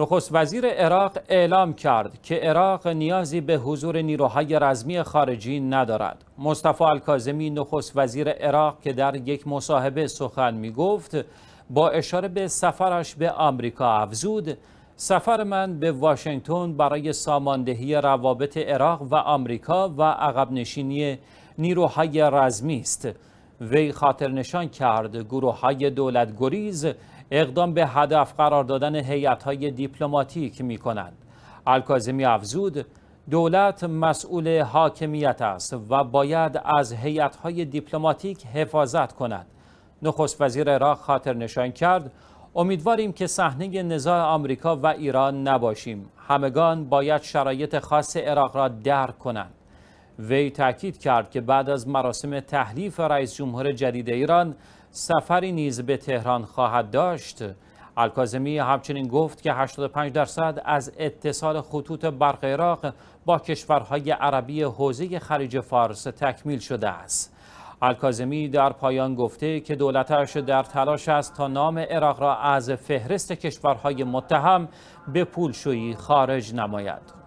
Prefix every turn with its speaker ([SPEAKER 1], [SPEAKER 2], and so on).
[SPEAKER 1] نخست وزیر عراق اعلام کرد که عراق نیازی به حضور نیروهای رزمی خارجی ندارد. مصطفی الکاظمی نخست وزیر عراق که در یک مصاحبه سخن می گفت با اشاره به سفرش به آمریکا افزود سفر من به واشنگتن برای ساماندهی روابط عراق و آمریکا و عقب نشینی نیروهای رزمی است. وی خاطر نشان کرد گروه های دولت گریز اقدام به هدف قرار دادن حیات های دیپلماتیک می کنند. الکازمی افزود دولت مسئول حاکمیت است و باید از هیات های دیپلماتیک حفاظت کند. نخست وزیر عراق خاطر نشان کرد امیدواریم که صحنه نزاع آمریکا و ایران نباشیم. همگان باید شرایط خاص عراق را درک کنند. وی تاکید کرد که بعد از مراسم تحلیف رئیس جمهور جدید ایران سفری نیز به تهران خواهد داشت الکازمی همچنین گفت که 85 درصد از اتصال خطوط برق عراق با کشورهای عربی حوزه خلیج فارس تکمیل شده است الکازمی در پایان گفته که دولتش در تلاش است تا نام عراق را از فهرست کشورهای متهم به پولشویی خارج نماید